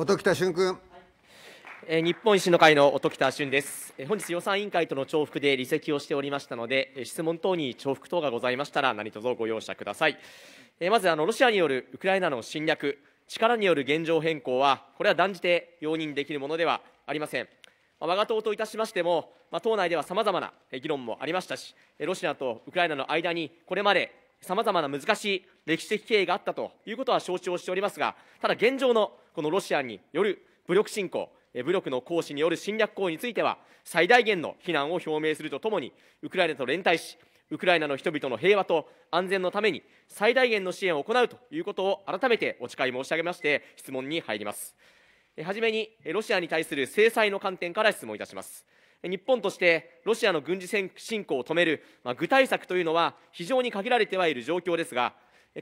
音喜多俊君。日本維新の会の音喜多俊です。本日予算委員会との重複で離席をしておりましたので、質問等に重複等がございましたら何卒ご容赦ください。まずあのロシアによるウクライナの侵略、力による現状変更は、これは断じて容認できるものではありません。我が党といたしましても、ま党内ではさまざまな議論もありましたし、ロシアとウクライナの間にこれまでさまざまな難しい歴史的経緯があったということは承知をしておりますが、ただ現状のこのロシアによる武力侵攻、武力の行使による侵略行為については、最大限の非難を表明するとともに、ウクライナと連帯し、ウクライナの人々の平和と安全のために最大限の支援を行うということを改めてお誓い申し上げまして、質問に入ります。はじめに、ロシアに対する制裁の観点から質問いたします。日本としてロシアの軍事侵攻を止める、具体策というのは非常に限られてはいる状況ですが、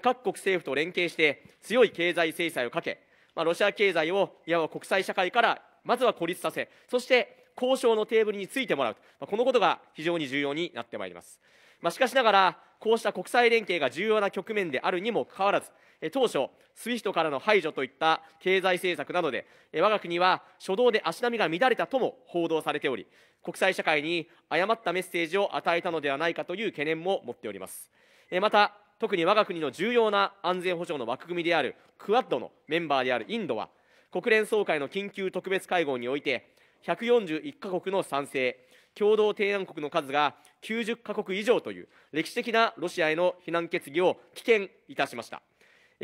各国政府と連携して強い経済制裁をかけ、ロシア経済をいわば国際社会からまずは孤立させ、そして交渉のテーブルについてもらう、このことが非常に重要になってまいります。まあ、しかしながら、こうした国際連携が重要な局面であるにもかかわらず、当初、SWIFT からの排除といった経済政策などで、我が国は初動で足並みが乱れたとも報道されており、国際社会に誤ったメッセージを与えたのではないかという懸念も持っております。また、特に我が国の重要な安全保障の枠組みであるクアッドのメンバーであるインドは、国連総会の緊急特別会合において、141カ国の賛成、共同提案国の数が90カ国以上という歴史的なロシアへの非難決議を棄権いたしました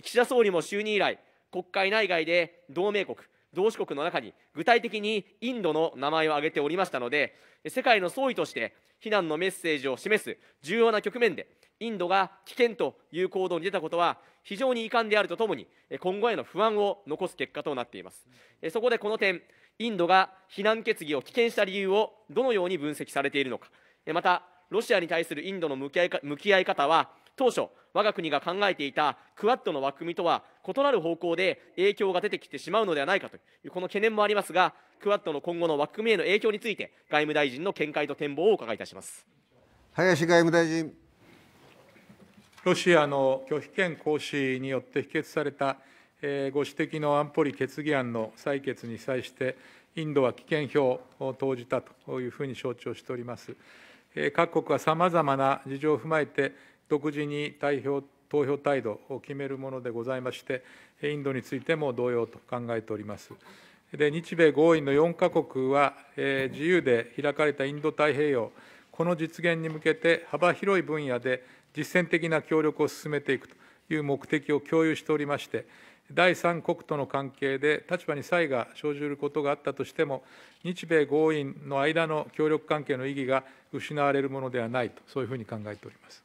岸田総理も就任以来国会内外で同盟国同志国の中に具体的にインドの名前を挙げておりましたので世界の総意として非難のメッセージを示す重要な局面でインドが危険という行動に出たことは非常に遺憾であるとともに今後への不安を残す結果となっていますそこでこの点インドが非難決議を棄権した理由をどのように分析されているのか、また、ロシアに対するインドの向き合い向き合い方は、当初、我が国が考えていたクアッドの枠組みとは異なる方向で影響が出てきてしまうのではないかという、この懸念もありますが、クアッドの今後の枠組みへの影響について、外務大臣の見解と展望をお伺いいたします林外務大臣。ロシアの拒否権行使によって否決されたご指摘の安保理決議案の採決に際して、インドは危険票を投じたというふうに承知をしております。各国はさまざまな事情を踏まえて、独自に代表投票態度を決めるものでございまして、インドについても同様と考えております。で日米合意の4か国は、え自由で開かれたインド太平洋、この実現に向けて幅広い分野で実践的な協力を進めていくという目的を共有しておりまして、第三国との関係で立場に差異が生じることがあったとしても、日米豪印の間の協力関係の意義が失われるものではないと、そういうふうに考えております。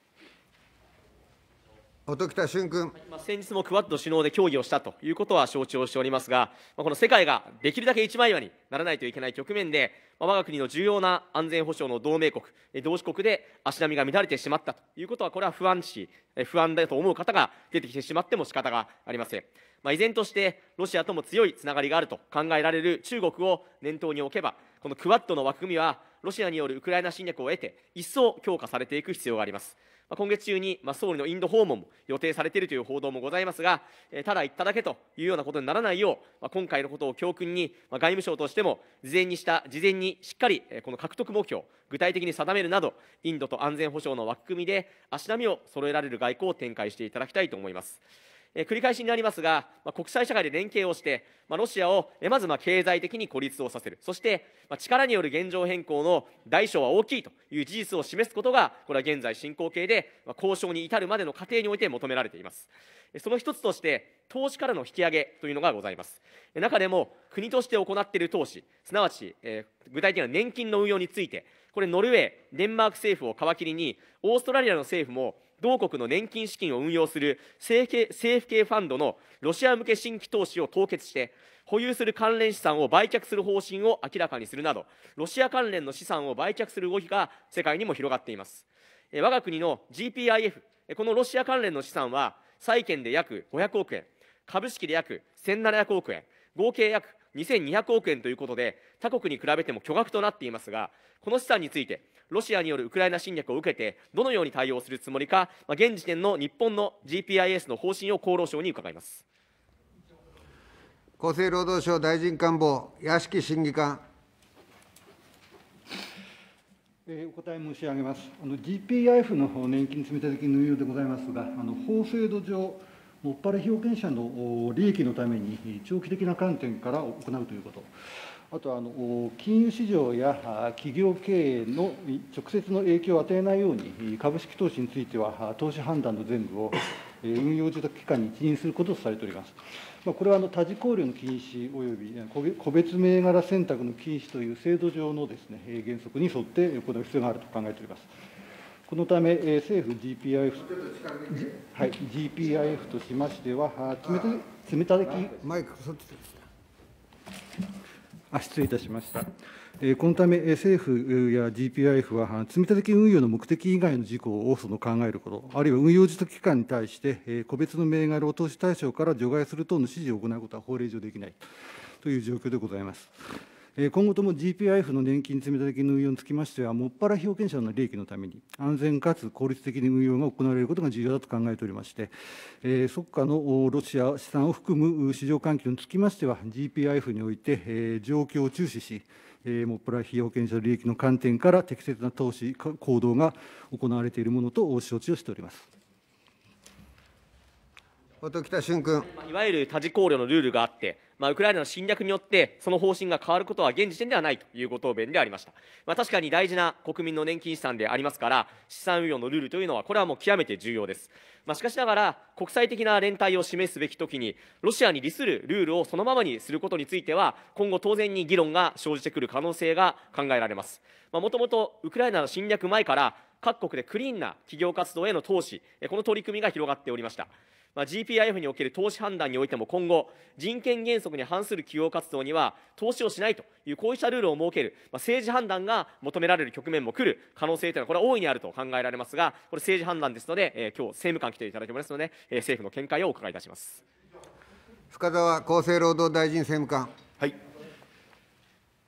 音喜俊君、先日もクワッド首脳で協議をしたということは承知をしておりますが、この世界ができるだけ一枚岩にならないといけない局面で、まあ、我が国の重要な安全保障の同盟国、同志国で足並みが乱れてしまったということは、これは不安視、不安だと思う方が出てきてしまっても仕方がありません。まあ、依然としてロシアとも強いつながりがあると考えられる中国を念頭に置けばこのクアッドの枠組みはロシアによるウクライナ侵略を得て一層強化されていく必要があります、まあ、今月中に、まあ、総理のインド訪問も予定されているという報道もございますが、えー、ただ言っただけというようなことにならないよう、まあ、今回のことを教訓に、まあ、外務省としても事前にした事前にしっかり、えー、この獲得目標具体的に定めるなどインドと安全保障の枠組みで足並みを揃えられる外交を展開していただきたいと思います。え繰り返しになりますが、まあ、国際社会で連携をして、まあ、ロシアを、えまずまあ経済的に孤立をさせる、そして、まあ、力による現状変更の代償は大きいという事実を示すことが、これは現在進行形で、まあ、交渉に至るまでの過程において求められています。その一つとして、投資からの引き上げというのがございます。中でも、国として行っている投資、すなわち、え具体的な年金の運用について、これ、ノルウェー、デンマーク政府を皮切りに、オーストラリアの政府も、同国の年金資金を運用する政府系ファンドのロシア向け新規投資を凍結して保有する関連資産を売却する方針を明らかにするなどロシア関連の資産を売却する動きが世界にも広がっています我が国の GPIF このロシア関連の資産は債券で約500億円株式で約1700億円合計約2200億円ということで他国に比べても巨額となっていますがこの資産についてロシアによるウクライナ侵略を受けてどのように対応するつもりか、まあ、現時点の日本の GPIS の方針を厚労省に伺います厚生労働省大臣官房屋敷審議官えお答え申し上げます。GPIF の年金積立金の運用でございますが、あの法制度上、もっぱら被保険者の利益のために長期的な観点から行うということ。あとはあの金融市場や企業経営の直接の影響を与えないように、株式投資については、投資判断の全部を運用住宅機関に一任することとされております。まあ、これはあの多次考慮の禁止および個別銘柄選択の禁止という制度上のです、ね、原則に沿って行う必要があると考えております。このため、政府 GPIF, はい、GPIF としましては、決めためたマイク、そっちですあ失礼いたしました。このため、政府や GPIF は、積立金運用の目的以外の事項をその考えること、あるいは運用事期間に対して、個別の銘柄を投資対象から除外する等の指示を行うことは法令上できないという状況でございます。今後とも GPIF の年金積立金の運用につきましては、もっぱら被保険者の利益のために、安全かつ効率的に運用が行われることが重要だと考えておりまして、即下のロシア資産を含む市場環境につきましては、GPIF において状況を注視し、もっぱら被保険者の利益の観点から適切な投資、行動が行われているものと承知をしております。音俊君。いわゆる多事考慮のルールがあって、まあ、ウクライナの侵略によってその方針が変わることは現時点ではないというご答弁でありました、まあ、確かに大事な国民の年金資産でありますから資産運用のルールというのはこれはもう極めて重要です、まあ、しかしながら国際的な連帯を示すべきときにロシアに利するルールをそのままにすることについては今後当然に議論が生じてくる可能性が考えられますもともとウクライナの侵略前から各国でクリーンな企業活動への投資この取り組みが広がっておりましたまあ、GPIF における投資判断においても今後、人権原則に反する企業活動には投資をしないという、こうしたルールを設ける、まあ、政治判断が求められる局面も来る可能性というのは、これは大いにあると考えられますが、これ、政治判断ですので、えー、今日政務官来ていただいておりますので、えー、政府の見解をお伺いいたします深澤厚生労働大臣政務官。はい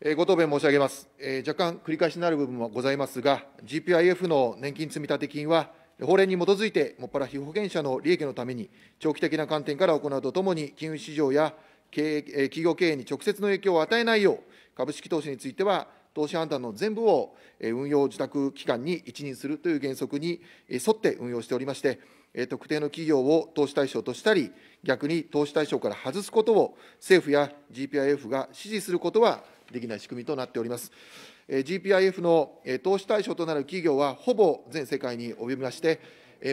えご答弁申し上げます、え若干繰り返しになる部分もございますが、GPIF の年金積立金は、法令に基づいて、もっぱら被保険者の利益のために、長期的な観点から行うとともに、金融市場や経営企業経営に直接の影響を与えないよう、株式投資については、投資判断の全部を運用受託機関に一任するという原則に沿って運用しておりまして、特定の企業を投資対象としたり、逆に投資対象から外すことを政府や GPIF が指示することはできない仕組みとなっております。GPIF の投資対象となる企業はほぼ全世界に及びまして、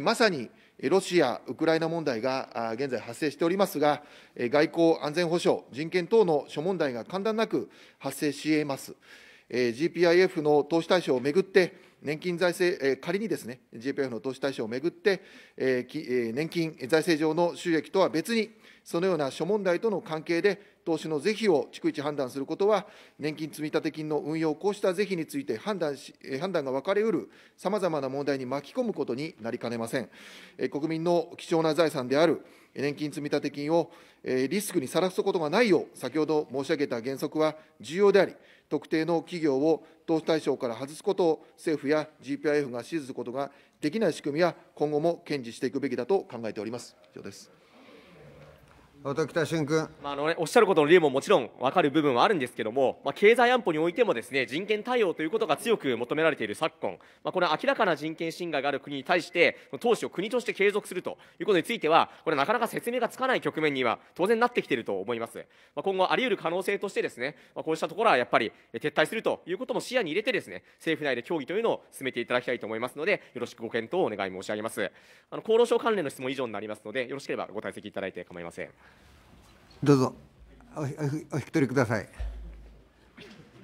まさにロシア・ウクライナ問題が現在発生しておりますが、外交・安全保障、人権等の諸問題が簡単なく発生し得ます。GPIF の投資対象をめぐって、年金財政、仮にですね、GPIF の投資対象をめぐって、年金財政上の収益とは別に、そのような諸問題との関係で投資の是非を逐一判断することは、年金積立金の運用、こうした是非について判断し判断が分かれうるさまざまな問題に巻き込むことになりかねません。国民の貴重な財産である年金積立金をリスクにさらすことがないよう、先ほど申し上げた原則は重要であり、特定の企業を投資対象から外すことを政府や GPIF が指示することができない仕組みは、今後も堅持していくべきだと考えております。以上です。音喜俊君、まあ、あの、ね、おっしゃることの理由ももちろん分かる部分はあるんですけども、まあ、経済安保においてもですね人権対応ということが強く求められている昨今、まあ、この明らかな人権侵害がある国に対して投資を国として継続するということについてはこれなかなか説明がつかない局面には当然なってきていると思います、まあ、今後あり得る可能性としてですね、まあ、こうしたところはやっぱり撤退するということも視野に入れてですね政府内で協議というのを進めていただきたいと思いますのでよろしくご検討をお願い申し上げますあの厚労省関連の質問以上になりますのでよろしければご退席いただいて構いませんどうぞお引き取りください。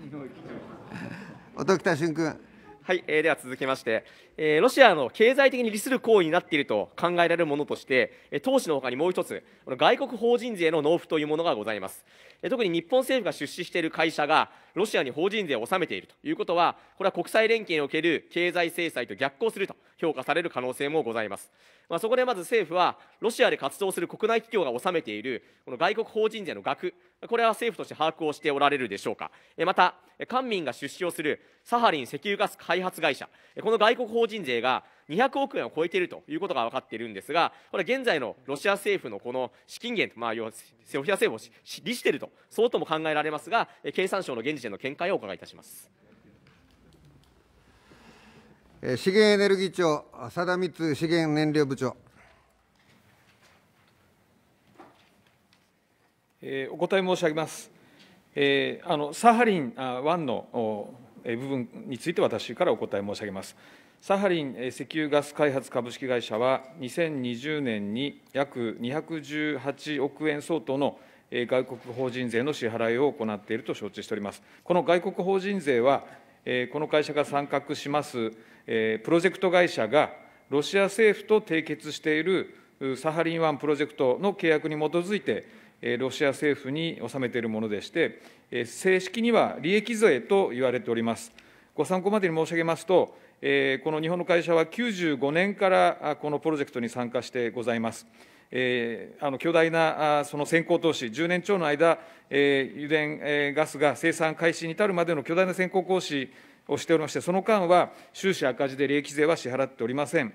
音喜多俊君。はい、えー、では続きまして、えー、ロシアの経済的に利する行為になっていると考えられるものとして、えー、投資のほかにもう一つ、この外国法人税の納付というものがございます。えー、特に日本政府が出資している会社が、ロシアに法人税を納めているということは、これは国際連携における経済制裁と逆行すると評価される可能性もございます。まあ、そこでまず政府は、ロシアで活動する国内企業が納めているこの外国法人税の額、これは政府として把握をしておられるでしょうか。また、官民が出資をするサハリン石油ガス開発会社、この外国法人税が200億円を超えているということが分かっているんですが、これ、現在のロシア政府のこの資金源、まあ、要はフィア政府を利していると、そうとも考えられますが、経産省の現時点の見解をお伺いいたします。資源エネルギー庁、み光資源燃料部長。えお答え申し上げます。えー、あのサハリン1の部分について私からお答え申し上げます。サハリン石油ガス開発株式会社は、2020年に約218億円相当の外国法人税の支払いを行っていると承知しております。この外国法人税は、この会社が参画しますプロジェクト会社が、ロシア政府と締結しているサハリン1プロジェクトの契約に基づいて、ロシア政府に納めているものでして、正式には利益税と言われております。ご参考までに申し上げますと、えこの日本の会社は95年からこのプロジェクトに参加してございます。えー、あの巨大なあその先行投資、10年超の間、えー、油田、えー、ガスが生産開始に至るまでの巨大な先行行使をしておりまして、その間は収支赤字で利益税は支払っておりません。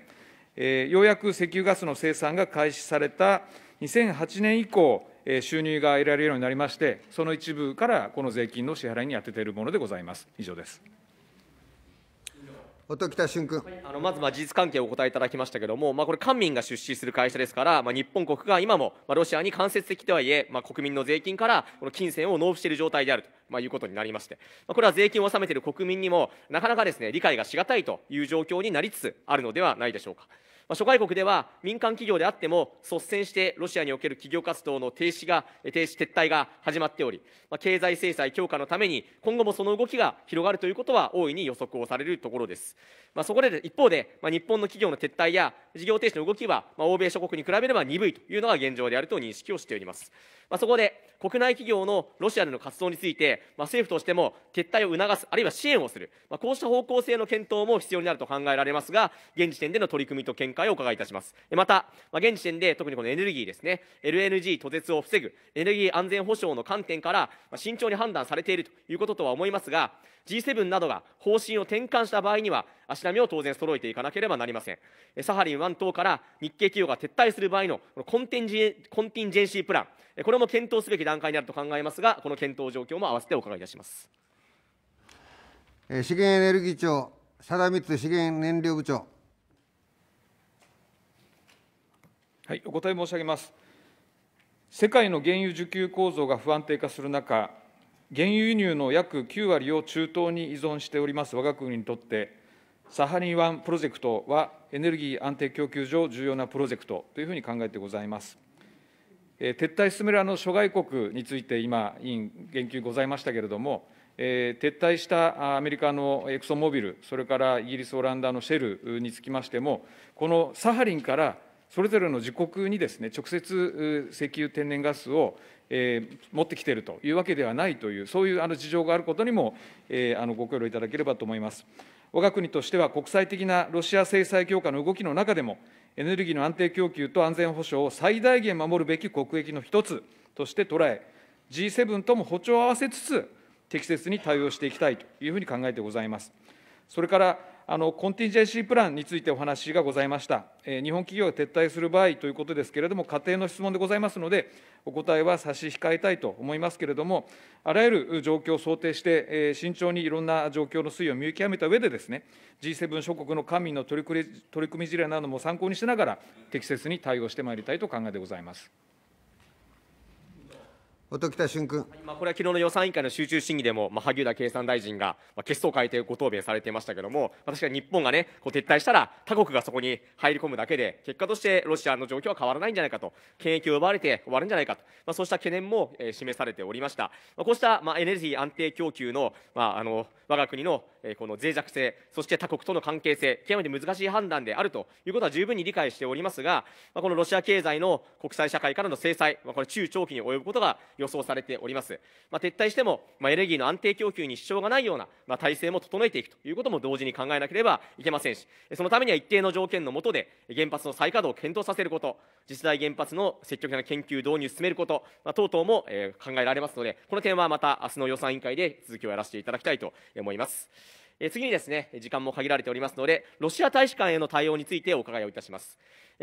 えー、ようやく石油ガスの生産が開始された2008年以降、えー、収入が得られるようになりまして、その一部からこの税金の支払いに充てているものでございます。以上です。音北俊君あのまずまあ事実関係をお答えいただきましたけども、まあ、これ官民が出資する会社ですから、まあ、日本国が今も、まあ、ロシアに間接的とはいえ、まあ、国民の税金からこの金銭を納付している状態であると、まあ、いうことになりまして、まあ、これは税金を納めている国民にもなかなかですね理解がしがたいという状況になりつつあるのではないでしょうか。まあ、諸外国では民間企業であっても率先してロシアにおける企業活動の停止が停止撤退が始まっており、まあ、経済制裁強化のために今後もその動きが広がるということは大いに予測をされるところです、まあ、そこで一方で、まあ、日本の企業の撤退や事業停止の動きは、まあ、欧米諸国に比べれば鈍いというのが現状であると認識をしております、まあ、そこで国内企業のロシアでの活動について、まあ、政府としても撤退を促す、あるいは支援をする、まあ、こうした方向性の検討も必要になると考えられますが、現時点での取り組みと見解解をお伺いいたしますまた現時点で特にこのエネルギーですね LNG 途絶を防ぐエネルギー安全保障の観点から慎重に判断されているということとは思いますが G7 などが方針を転換した場合には足並みを当然揃えていかなければなりませんサハリン1等から日系企業が撤退する場合のコンテンジコンティンジェンシープランこれも検討すべき段階になると考えますがこの検討状況も合わせてお伺いいたします資源エネルギー庁、貞光資源燃料部長。はい、お答え申し上げます。世界の原油需給構造が不安定化する中、原油輸入の約9割を中東に依存しております我が国にとって、サハリン1プロジェクトはエネルギー安定供給上重要なプロジェクトというふうに考えてございます。え撤退進めらの諸外国について今、委員、言及ございましたけれども、え撤退したアメリカのエクソンモビル、それからイギリス、オランダのシェルにつきましても、このサハリンからそれぞれの自国にですね直接石油、天然ガスを、え持ってきているというわけではないという、そういうあの事情があることにも、えあのご協力いただければと思います。我が国としては国際的なロシア制裁強化の動きの中でも、エネルギーの安定供給と安全保障を最大限守るべき国益の一つとして捉え、G7 とも歩調を合わせつつ、適切に対応していきたいというふうに考えてございます。それからあのコンティンジェンシープランについてお話がございました、え日本企業が撤退する場合ということですけれども、仮定の質問でございますので、お答えは差し控えたいと思いますけれども、あらゆる状況を想定して、え慎重にいろんな状況の推移を見極めた上でですね G7 諸国の官民の取り組み事例なども参考にしながら、適切に対応してまいりたいと考えでございます。音北俊君。まあ、これは昨日の予算委員会の集中審議でも、まあ、萩生田経産大臣が、まあ、結闘を変えてご答弁されていましたけれども、確かに日本がね、こう撤退したら、他国がそこに入り込むだけで、結果としてロシアの状況は変わらないんじゃないかと、権益を奪われて終わるんじゃないかと、まあ、そうした懸念も、えー、示されておりました。まあ、こうした、まあ、エネルギー安定供給の、まあ、あの我が国のこの脆弱性そして他国との関係性極めて難しい判断であるということは十分に理解しておりますがこのロシア経済の国際社会からの制裁これ中長期に及ぶことが予想されております、まあ、撤退してもエネルギーの安定供給に支障がないような、ま体制も整えていくということも同時に考えなければいけませんしそのためには一定の条件の下で原発の再稼働を検討させること次世代原発の積極的な研究導入を進めること、まあ、等々も、え考えられますのでこの点はまた明日の予算委員会で続きをやらせていただきたいと思います。え次にですね時間も限られておりますのでロシア大使館への対応についてお伺いをいたします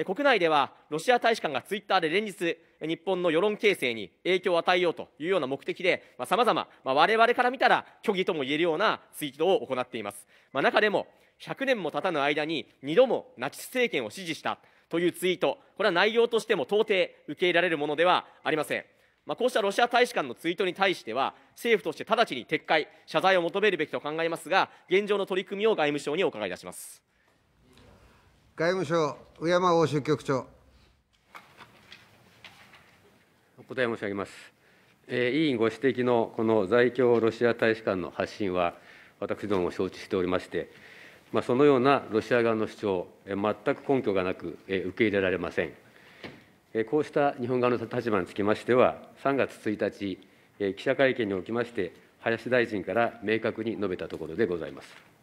国内ではロシア大使館がツイッターで連日日本の世論形成に影響を与えようというような目的でさまざ、ま我々から見たら虚偽とも言えるようなツイートを行っています、まあ、中でも100年も経たぬ間に2度もナチス政権を支持したというツイートこれは内容としても到底受け入れられるものではありませんまあ、こうしたロシア大使館のツイートに対しては、政府として直ちに撤回、謝罪を求めるべきと考えますが、現状の取り組みを外務省にお伺いいたします外務省、上山欧州局長。お答え申し上げます。えー、委員ご指摘のこの在京ロシア大使館の発信は、私どもも承知しておりまして、まあ、そのようなロシア側の主張、えー、全く根拠がなく、えー、受け入れられません。こうした日本側の立場につきましては、3月1日、記者会見におきまして、林大臣から明確に述べたところでございます。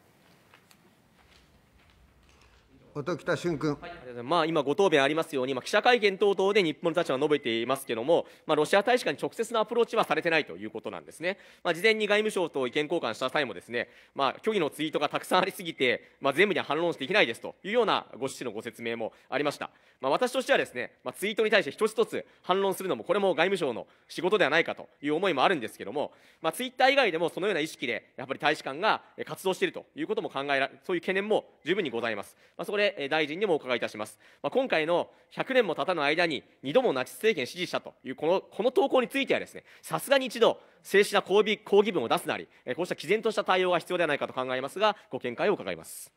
音喜俊君、はい、まあ、今、ご答弁ありますように、まあ、記者会見等々で日本の立場を述べていますけれども、まあ、ロシア大使館に直接のアプローチはされてないということなんですね、まあ、事前に外務省と意見交換した際も、ですね、まあ、虚偽のツイートがたくさんありすぎて、まあ、全部には反論できないですというようなご趣旨のご説明もありました、まあ、私としては、ですね、まあ、ツイートに対して一つ一つ反論するのも、これも外務省の仕事ではないかという思いもあるんですけれども、まあ、ツイッター以外でもそのような意識で、やっぱり大使館が活動しているということも考えられ、そういう懸念も十分にございます。まあ、そこでで大臣にもお伺いいたします。まあ、今回の100年も経たぬ間に2度もナチス政権支持したというこのこの投稿についてはですね、さすがに一度、正式な抗議抗議文を出すなり、こうした毅然とした対応が必要ではないかと考えますが、ご見解を伺います。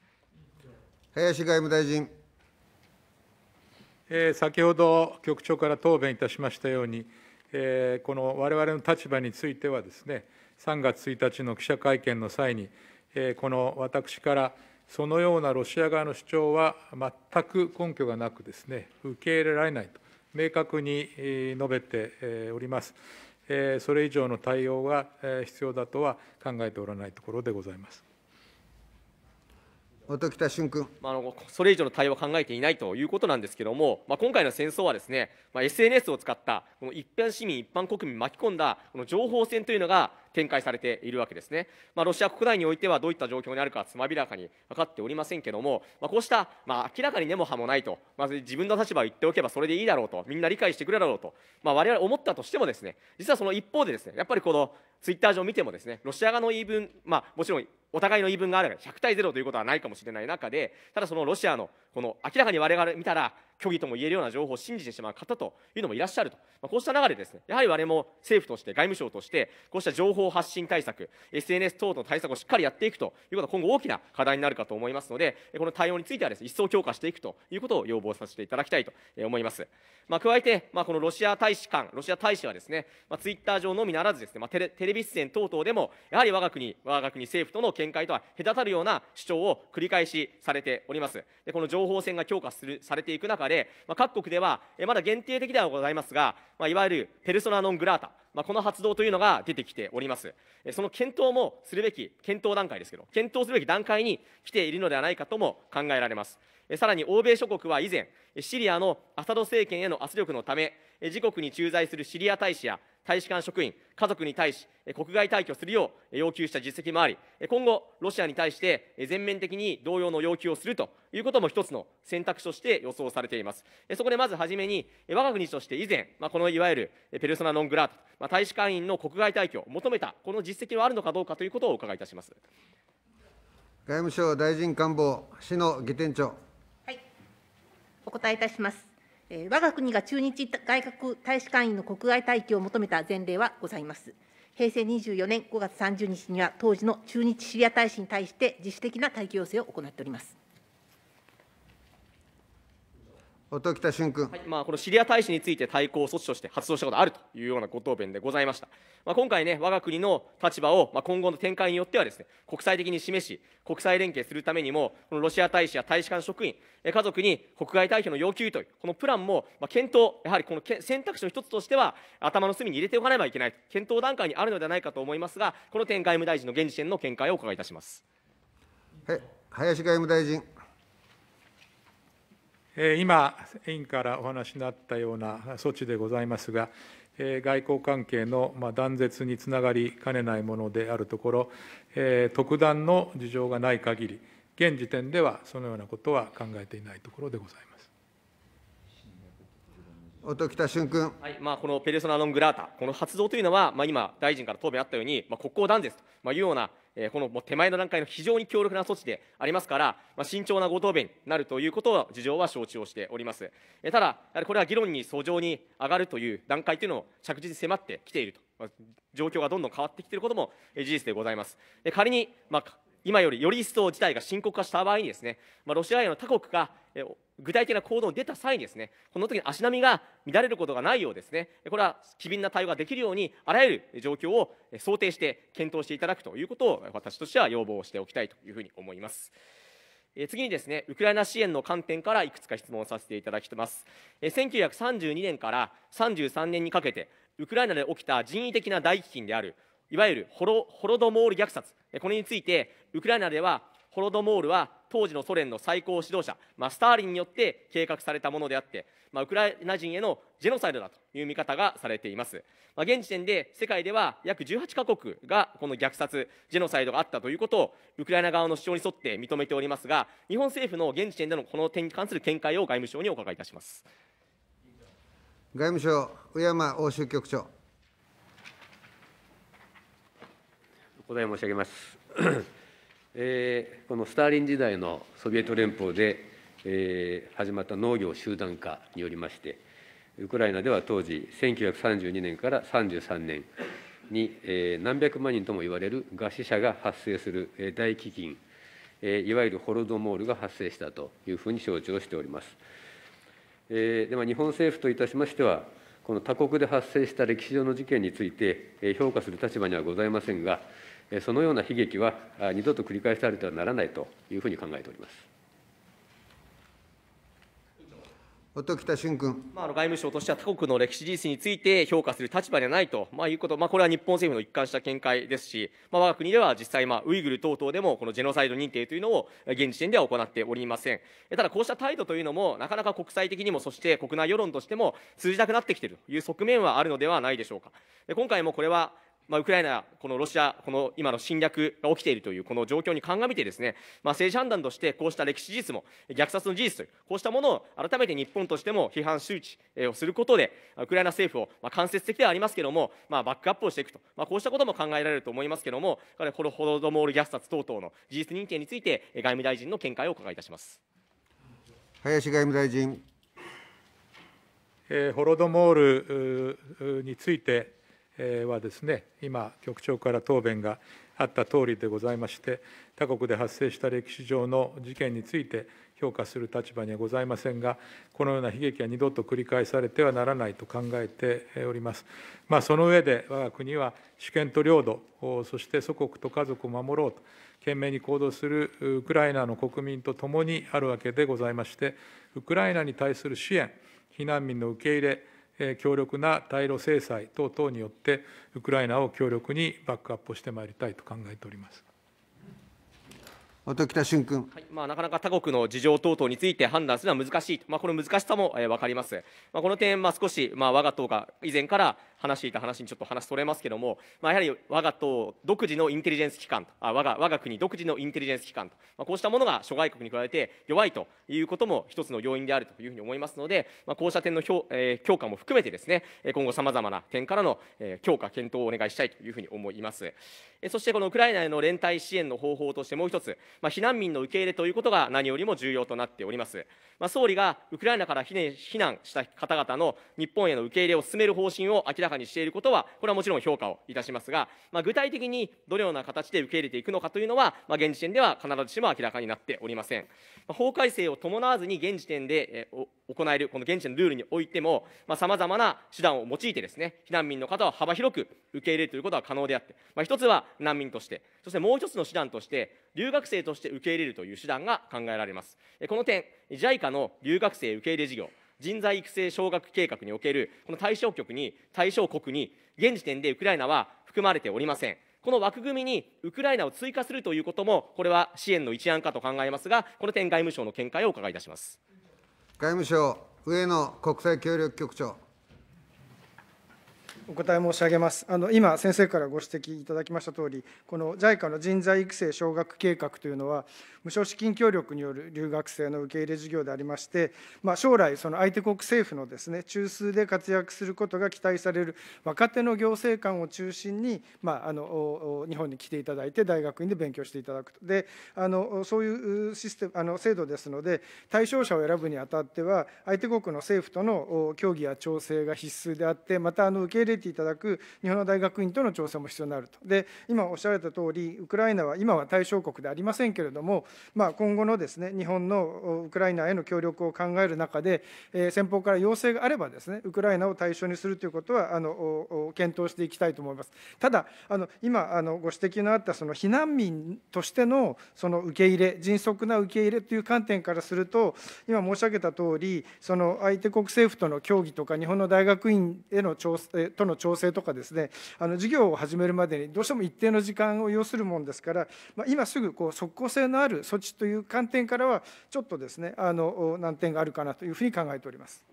林外務大臣。えー、先ほど局長から答弁いたしましたように、えー、この我々の立場についてはですね、3月1日の記者会見の際に、えー、この私から、そのようなロシア側の主張は全く根拠がなくですね受け入れられないと明確に述べております。それ以上の対応が必要だとは考えておらないところでございます。音喜多俊君、まあ、あのそれ以上の対応は考えていないということなんですけども、まあ、今回の戦争はですね、まあ、SNS を使ったこの一般市民、一般国民巻き込んだこの情報戦というのが展開されているわけですね、まあ、ロシア国内においてはどういった状況にあるかつまびらかに分かっておりませんけども、まあ、こうした、まあ、明らかに根も葉もないと、まず自分の立場を言っておけばそれでいいだろうとみんな理解してくれだろうと、まあ、我々思ったとしてもですね実はその一方でですねやっぱりこのツイッター上見てもですねロシア側の言い分、まあ、もちろんお互いの言い分があれば100対0ということはないかもしれない中でただそのロシアのこの明らかに我々見たら虚偽とも言えるような情報を信じてしまう方というのもいらっしゃると、まあ、こうした流れですねやはり我々も政府として外務省としてこうした情報発信対策 SNS 等の対策をしっかりやっていくということは今後大きな課題になるかと思いますのでこの対応についてはです、ね、一層強化していくということを要望させていただきたいと思います、まあ、加えて、まあ、このロシア大使館ロシア大使はですね、まあ、ツイッター上のみならずですね、まあ、テレテレビ出演等々でもやはり我が国我が国政府との見解とは隔たるような主張を繰り返しされておりますでこの情報戦が強化するされていく中で、まあ、各国では、えまだ限定的ではございますが、まあ、いわゆるペルソナ・ノン・グラータ、まあ、この発動というのが出てきております。その検討もするべき、検討段階ですけど、検討するべき段階に来ているのではないかとも考えられます。さらに欧米諸国は以前、シリアのアサド政権への圧力のため、自国に駐在するシリア大使や大使館職員、家族に対し、国外退去するよう要求した実績もあり、今後、ロシアに対して全面的に同様の要求をするということも一つの選択肢として予想されています。そこでまずはじめに、我が国として以前、このいわゆるペルソナ・ノングラート、大使館員の国外退去を求めた、この実績はあるのかどうかということをお伺いいたします。外務省大臣官房、篠義典長。はい、お答えいたします。え我が国が駐日外国大使館員の国外待機を求めた前例はございます。平成24年5月30日には、当時の駐日シリア大使に対して自主的な待機要請を行っております。音喜俊君、はいまあ、このシリア大使について対抗措置として発動したことあるというようなご答弁でございました、まあ、今回ね、我が国の立場を、まあ、今後の展開によってはです、ね、国際的に示し、国際連携するためにも、このロシア大使や大使館職員、家族に国外退避の要求という、このプランも、まあ、検討、やはりこの選択肢の一つとしては、頭の隅に入れておかねばいけない、検討段階にあるのではないかと思いますが、この点、外務大臣の現時点の見解をお伺いいたします。はい林外務大臣今、委員からお話になったような措置でございますが、外交関係の断絶につながりかねないものであるところ、特段の事情がない限り、現時点ではそのようなことは考えていないところでございます。音喜俊君。はいまあ、このペルソナ・ノン・グラータ、この発動というのは、まあ、今、大臣から答弁あったように、まあ、国交断絶と、まあ、いうような、えー、このもう手前の段階の非常に強力な措置でありますから、まあ、慎重なご答弁になるということは、事情は承知をしております。えー、ただ、やはりこれは議論に訴状に上がるという段階というのも着実に迫ってきていると、まあ、状況がどんどん変わってきていることも事実でございます。仮に、まあ今よりより一層事態が深刻化した場合にですね、まあ、ロシアへの他国が具体的な行動に出た際にですね、この時に足並みが乱れることがないようですね、これは機敏な対応ができるように、あらゆる状況を想定して検討していただくということを、私としては要望しておきたいというふうに思います。え次にですねウクライナ支援の観点からいくつか質問させていただきますえ1932年から33年にかけてウクライナで起きた人為的な大飢饉であるいわゆるホロホロドモール虐殺これについてウクライナではホロドモールは当時のソ連の最高指導者、まあ、スターリンによって計画されたものであって、まあ、ウクライナ人へのジェノサイドだという見方がされています、まあ、現時点で世界では約18カ国がこの虐殺ジェノサイドがあったということをウクライナ側の主張に沿って認めておりますが日本政府の現時点でのこの点に関する見解を外務省にお伺いいたします外務省上山欧州局長答え申し上げます。えー、このスターリン時代のソビエト連邦で、えー、始まった農業集団化によりましてウクライナでは当時1932年から33年に、えー、何百万人ともいわれる餓死者が発生する、大飢饉、えー、いわゆるホロドモールが発生したというふうに承知をしております。えー、では日本政府といたしましてはこの他国で発生した歴史上の事件について評価する立場にはございませんがそのような悲劇は二度と繰り返されてはならないというふうに考えております。音北俊君、まあ、あの外務省としては他国の歴史事実について評価する立場ではないと、まあ、いうこと、まあ、これは日本政府の一貫した見解ですし、まあ、我が国では実際、まあ、ウイグル等々でもこのジェノサイド認定というのを現時点では行っておりませんただこうした態度というのもなかなか国際的にもそして国内世論としても通じなくなってきているという側面はあるのではないでしょうか今回もこれはまあ、ウクライナ、このロシア、この今の侵略が起きているというこの状況に鑑みてですね、まあ、政治判断としてこうした歴史事実も虐殺の事実というこうしたものを改めて日本としても批判周知をすることでウクライナ政府を、まあ、間接的ではありますけれども、まあ、バックアップをしていくと、まあ、こうしたことも考えられると思いますけれどもこのホロドモール虐殺等々の事実認定について外務大臣の見解をお伺いいたします。林外務大臣、えー、ホロドモールについてはですね今局長から答弁があったとおりでございまして他国で発生した歴史上の事件について評価する立場にはございませんがこのような悲劇は二度と繰り返されてはならないと考えております、まあ、その上で我が国は主権と領土そして祖国と家族を守ろうと懸命に行動するウクライナの国民と共にあるわけでございましてウクライナに対する支援避難民の受け入れ強力な対ロ制裁等々によって、ウクライナを強力にバックアップしてまいりたいと考えております。音北俊君、はいまあ、なかなか他国の事情等々について判断するのは難しい、まあ、この難しさも、えー、分かります、まあ、この点、まあ、少し、まあ、我が党が以前から、話していた話にちょっと話それますけども、まあ、やはり我が党独自のインテリジェンス機関とあ我が我が国独自のインテリジェンス機関と、まあ、こうしたものが諸外国に比べて弱いということも一つの要因であるというふうに思いますので、まあ、こうした点の評、えー、強化も含めてですね今後さまざまな点からの、えー、強化検討をお願いしたいというふうに思います、えー、そしてこのウクライナへの連帯支援の方法としてもう一つ、まあ、避難民の受け入れということが何よりも重要となっております、まあ、総理がウクライナから避難した方々の日本への受け入れを進める方針を明らかにらかにしていることはこれはもちろん評価をいたしますが、まあ、具体的にどのような形で受け入れていくのかというのは、まあ、現時点では必ずしも明らかになっておりません、まあ、法改正を伴わずに現時点で、えー、行えるこの現地のルールにおいてもさまざ、まな手段を用いてですね避難民の方を幅広く受け入れるということは可能であって、まあ、一つは難民としてそしてもう一つの手段として留学生として受け入れるという手段が考えられますこの点 JICA の留学生受け入れ事業人材育成奨学計画におけるこの対象局に対象国に現時点でウクライナは含まれておりませんこの枠組みにウクライナを追加するということもこれは支援の一案かと考えますがこの点外務省の見解をお伺いいたします外務省上野国際協力局長お答え申し上げます。あの今、先生からご指摘いただきましたとおり、この JICA の人材育成奨学計画というのは、無償資金協力による留学生の受け入れ事業でありまして、まあ、将来、その相手国政府のです、ね、中枢で活躍することが期待される若手の行政官を中心に、まあ、あの日本に来ていただいて、大学院で勉強していただくと。であのそういうシステムあの制度ですので、対象者を選ぶにあたっては、相手国の政府との協議や調整が必須であって、またあの受け入れいていただく日本の大学院との調整も必要になると。で今おっしゃられた通りウクライナは今は対象国でありませんけれども、まあ、今後のですね日本のウクライナへの協力を考える中で、えー、先方から要請があればですねウクライナを対象にするということはあの検討していきたいと思います。ただあの今あのご指摘のあったその避難民としてのその受け入れ迅速な受け入れという観点からすると今申し上げた通りその相手国政府との協議とか日本の大学院への調整とのの調整とかですねあの事業を始めるまでにどうしても一定の時間を要するもんですから、まあ、今すぐこう即効性のある措置という観点からはちょっとですねあの難点があるかなというふうに考えております。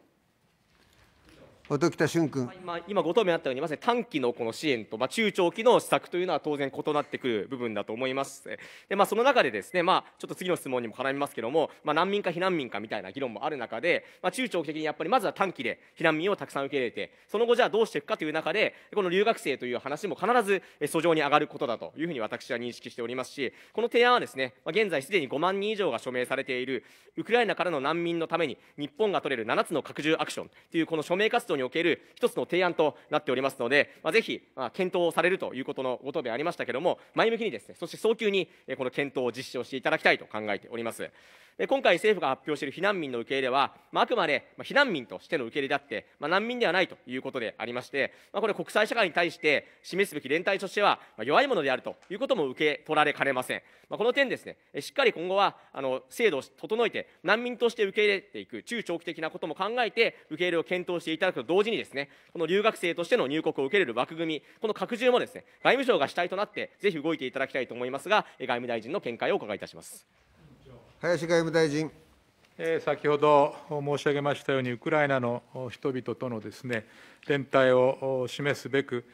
音喜多俊君、まあ、今ご答弁あったようにまさに短期のこの支援と、まあ、中長期の施策というのは当然異なってくる部分だと思いますで、まあ、その中でですね、まあ、ちょっと次の質問にも絡みますけども、まあ、難民か避難民かみたいな議論もある中で、まあ、中長期的にやっぱりまずは短期で避難民をたくさん受け入れてその後じゃあどうしていくかという中でこの留学生という話も必ず訴状に上がることだというふうに私は認識しておりますしこの提案はですね、まあ、現在すでに5万人以上が署名されているウクライナからの難民のために日本が取れる7つの拡充アクションというこの署名活動トにおける一つの提案となっておりますので、まあ、ぜひ、まあ、検討されるということのご答弁ありましたけれども、前向きにですね、そして早急にこの検討を実施をしていただきたいと考えております。今回政府が発表している避難民の受け入れは、まあ、あくまで避難民としての受け入れであって、まあ、難民ではないということでありまして、まあ、これ、国際社会に対して示すべき連帯としては弱いものであるということも受け取られかねません。まあ、この点ですね、しっかり今後はあの制度を整えて、難民として受け入れていく中長期的なことも考えて、受け入れを検討していただくと同時にですね、この留学生としての入国を受け入れる枠組み、この拡充もですね、外務省が主体となって、ぜひ動いていただきたいと思いますが、外務大臣の見解をお伺いいたします。林外務大臣。先ほど申し上げましたように、ウクライナの人々とのです、ね、連帯を示すべく、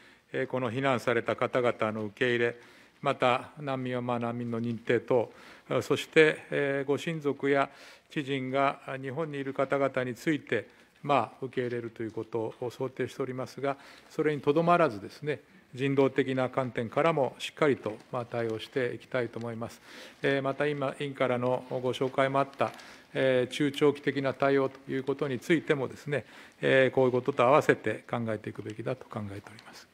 この避難された方々の受け入れ、また難民はまあ難民の認定等、そしてご親族や知人が日本にいる方々について、まあ、受け入れるということを想定しておりますが、それにとどまらずですね、人道的な観点からもしっかりと対応していきたいと思います。また今、委員からのご紹介もあった、中長期的な対応ということについてもですね、こういうことと合わせて考えていくべきだと考えております。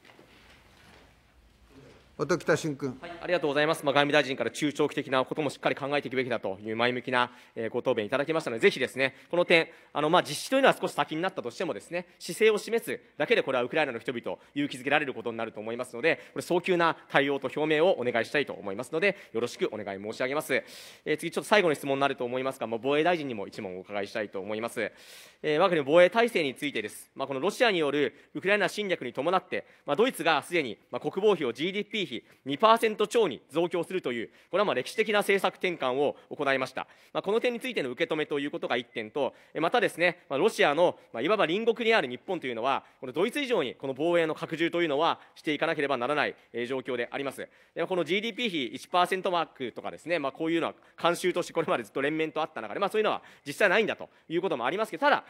音北新君、はい、ありがとうございます、まあ、外務大臣から中長期的なこともしっかり考えていくべきだという前向きな、えー、ご答弁いただきましたので、ぜひですねこの点、あのまあ、実施というのは少し先になったとしても、ですね姿勢を示すだけで、これはウクライナの人々、勇気づけられることになると思いますので、これ、早急な対応と表明をお願いしたいと思いますので、よろしくお願い申し上げます。えー、次、ちょっと最後の質問になると思いますが、まあ、防衛大臣にも一問お伺いしたいと思います。えー、我が国の防衛体制についてです、まあ、このロシアによるウクライナ侵略に伴って、まあ、ドイツがすでに、まあ、国防費を GDP 費2%超に増強するという、これはまあ歴史的な政策転換を行いました。まあ、この点についての受け止めということが1点と、またですね、まあ、ロシアの、まあ、いわば隣国にある日本というのは、このドイツ以上にこの防衛の拡充というのはしていかなければならない、え状況であります。でこの GDP 比1%マークとかですね、まあ、こういうのは慣習としてこれまでずっと連綿とあった中で、まあ、そういうのは実際ないんだということもありますけど、ただ、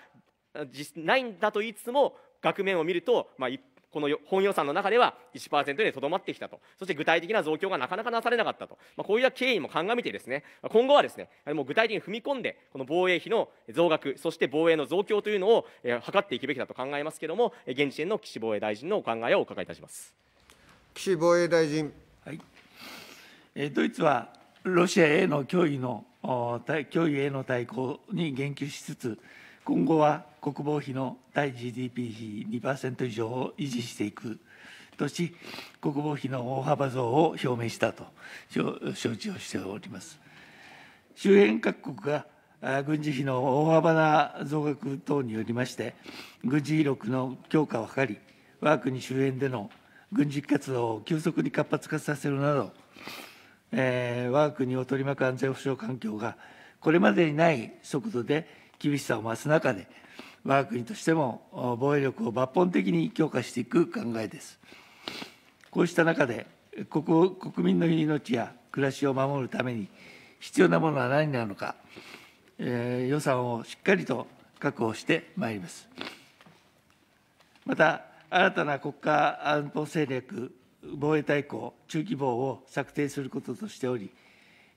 実ないんだと言いつつも、額面を見ると、まあ、この本予算の中では1%にとどまってきたと、そして具体的な増強がなかなかなされなかったと、まあ、こういった経緯も鑑みて、ですね今後はですねもう具体的に踏み込んで、この防衛費の増額、そして防衛の増強というのを、え図っていくべきだと考えますけれども、現時点の岸防衛大臣のお考えをお伺いいたします岸防衛大臣。はいえー、ドイツはロシアへの脅威の脅威への対抗に言及しつつ、今後は国防費の対 GDP 比2%以上を維持していくとし、国防費の大幅増を表明したと承知をしております。周辺各国が軍事費の大幅な増額等によりまして、軍事威力の強化を図り、我が国周辺での軍事活動を急速に活発化させるなど、えー、我が国を取り巻く安全保障環境がこれまでにない速度で厳しさを増す中で、我が国としても防衛力を抜本的に強化していく考えです。こうした中で、国国民の命や暮らしを守るために必要なものは何なのか、えー、予算をしっかりと確保してまいります。また、新たな国家安保戦略、防衛大綱、中期防を策定することとしており、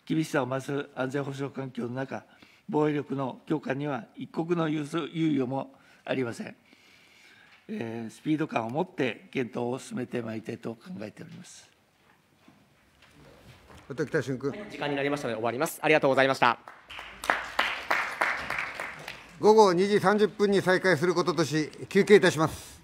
厳しさを増す安全保障環境の中、防衛力の強化には一刻の猶予もありません。えー、スピード感を持って検討を進めてまいりたいと考えております。時北俊君、時間になりましたので終わります。ありがとうございました。午後2時30分に再開することとし、休憩いたします。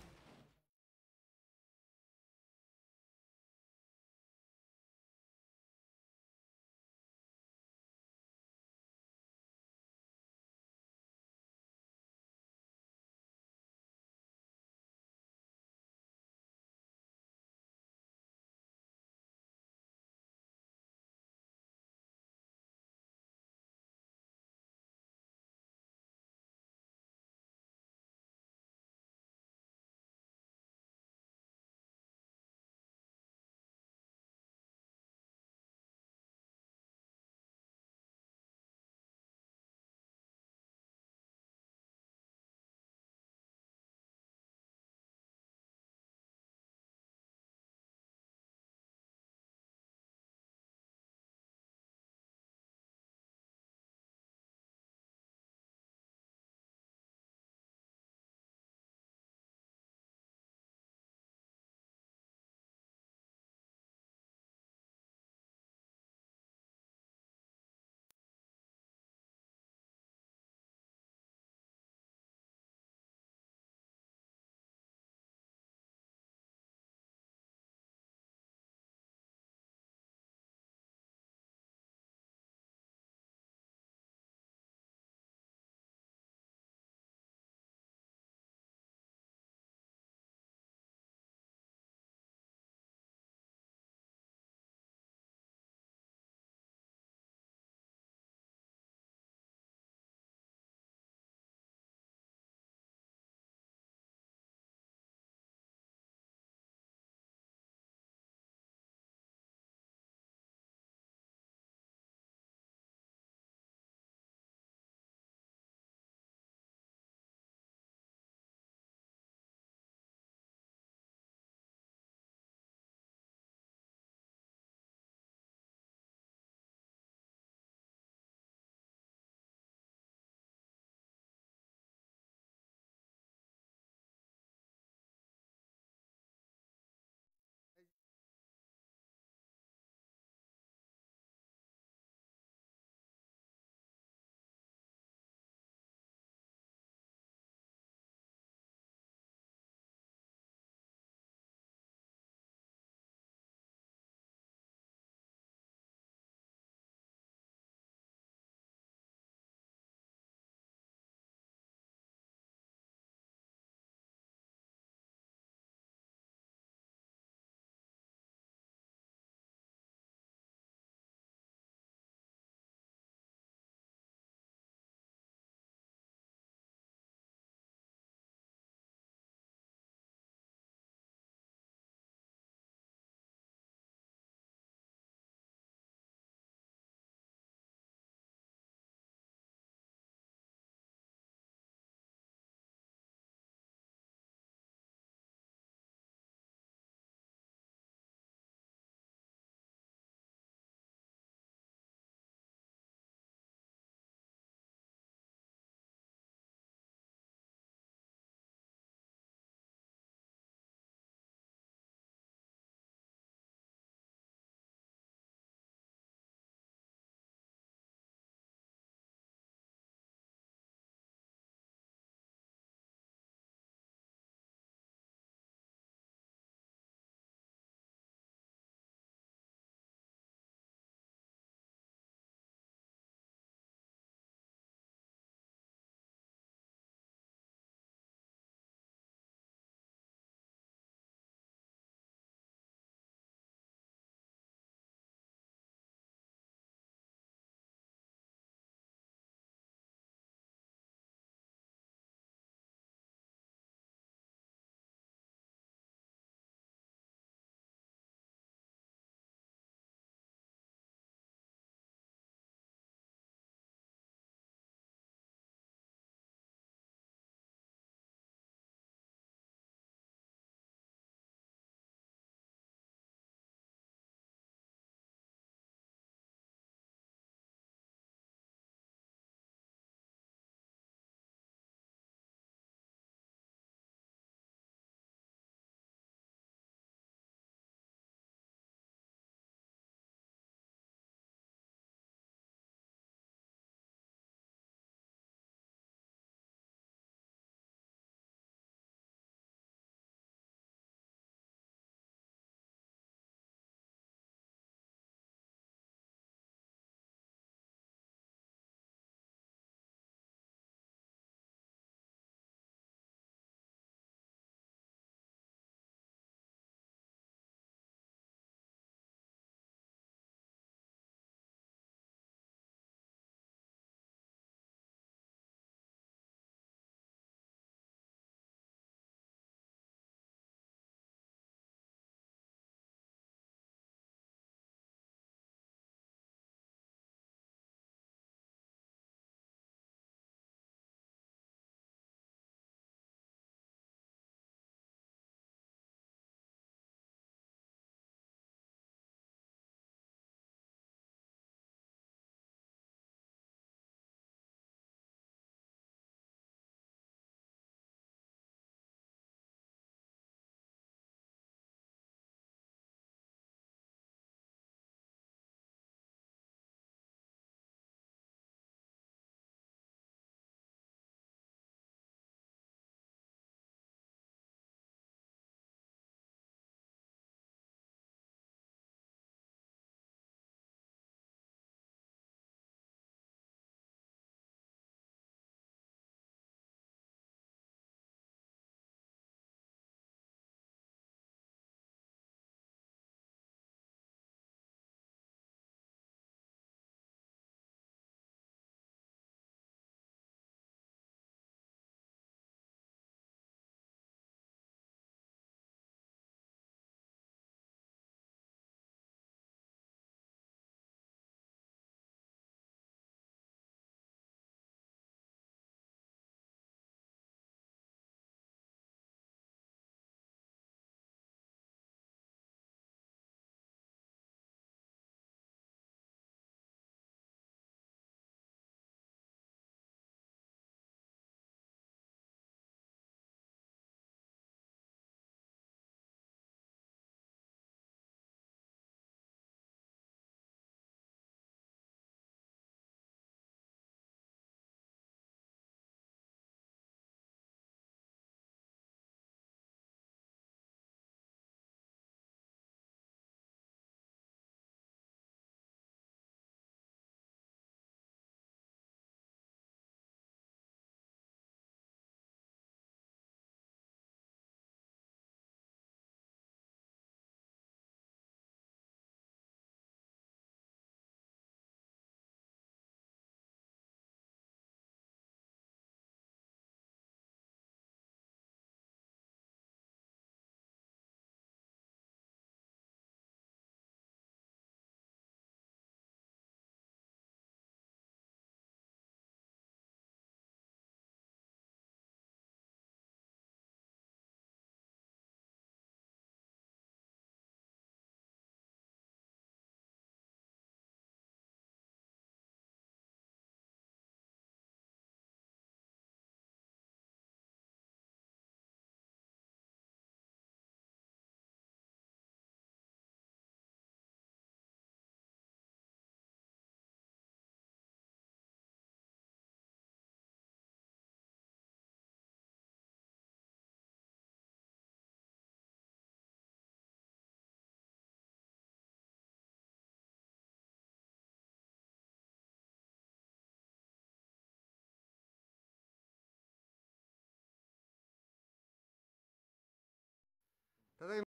다장님